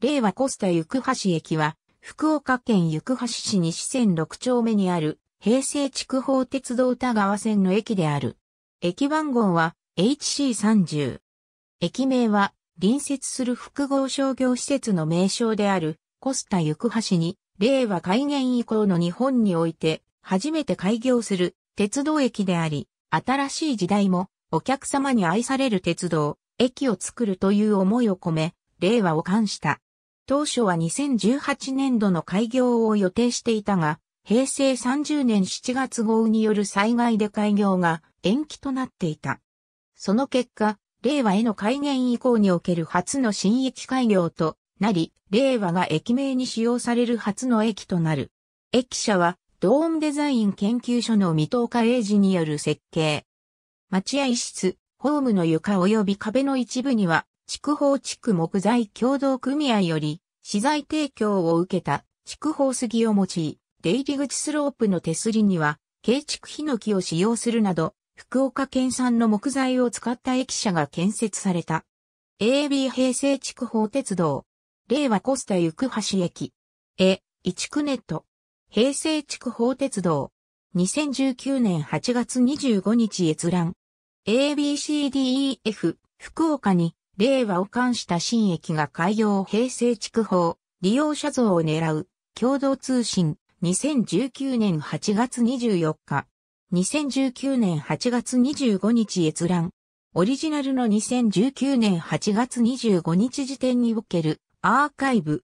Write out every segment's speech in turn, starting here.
令和コスタ行橋駅は、福岡県行橋市西線6丁目にある、平成筑豊鉄道田川線の駅である。駅番号は HC30。駅名は、隣接する複合商業施設の名称である、コスタ行橋に、令和開元以降の日本において、初めて開業する鉄道駅であり、新しい時代も、お客様に愛される鉄道、駅を作るという思いを込め、令和を冠した。当初は2018年度の開業を予定していたが、平成30年7月豪雨による災害で開業が延期となっていた。その結果、令和への改元以降における初の新駅開業となり、令和が駅名に使用される初の駅となる。駅舎は、ドームデザイン研究所の未踏化英治による設計。待合室、ホームの床及び壁の一部には、筑豊地区木材協同組合より、資材提供を受けた筑豊杉を用い、出入り口スロープの手すりには、軽築ヒノキを使用するなど、福岡県産の木材を使った駅舎が建設された。AB 平成筑豊鉄道。令和コスタ行く橋駅。A、一区ネット。平成筑豊鉄道。2019年8月25日閲覧。ABCDEF 福岡に令和を冠した新駅が開業平成築法、利用者像を狙う、共同通信、2019年8月24日、2019年8月25日閲覧、オリジナルの2019年8月25日時点における、アーカイブ、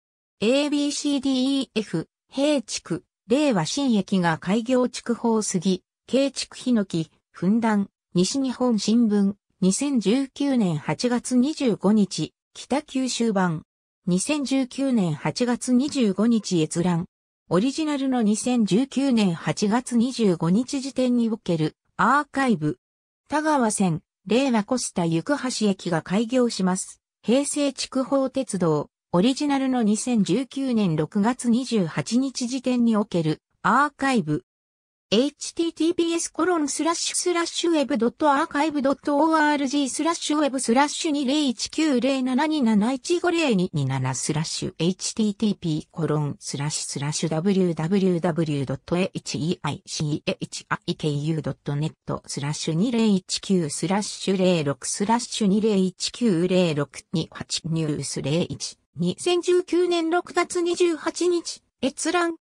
ABCDEF、平地区、令和新駅が開業法すぎ、京築ヒノキ、だん、西日本新聞、2019年8月25日、北九州版。2019年8月25日閲覧。オリジナルの2019年8月25日時点におけるアーカイブ。田川線、令和コスタ行橋駅が開業します。平成筑豊鉄道、オリジナルの2019年6月28日時点におけるアーカイブ。https コロンスラッシュスラッシュウェブドットアーカイブ org スラッシュウェブスラッシュ20190727150227スラッシュ http コロンスラッシュスラッシュ www.heichikunet スラッシュ2019スラッシュ06スラッシュ20190628ニュース01 2019年6月28日閲覧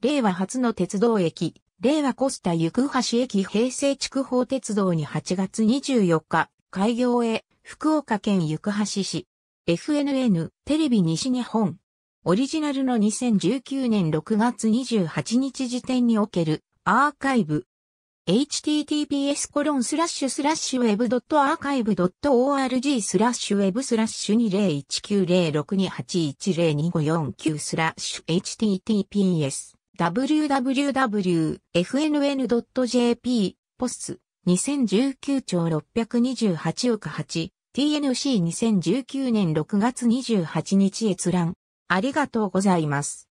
令和初の鉄道駅令和コスタ行橋駅平成築法鉄道に8月24日、開業へ、福岡県行橋市。FNN、テレビ西日本。オリジナルの2019年6月28日時点における、アーカイブ。https コロンスラッシュスラッシュウェブ .archive.org スラッシュウェブスラッシュ20190628102549スラッシュ https www.fnn.jp ポス2019兆628億 8TNC2019 年6月28日閲覧ありがとうございます。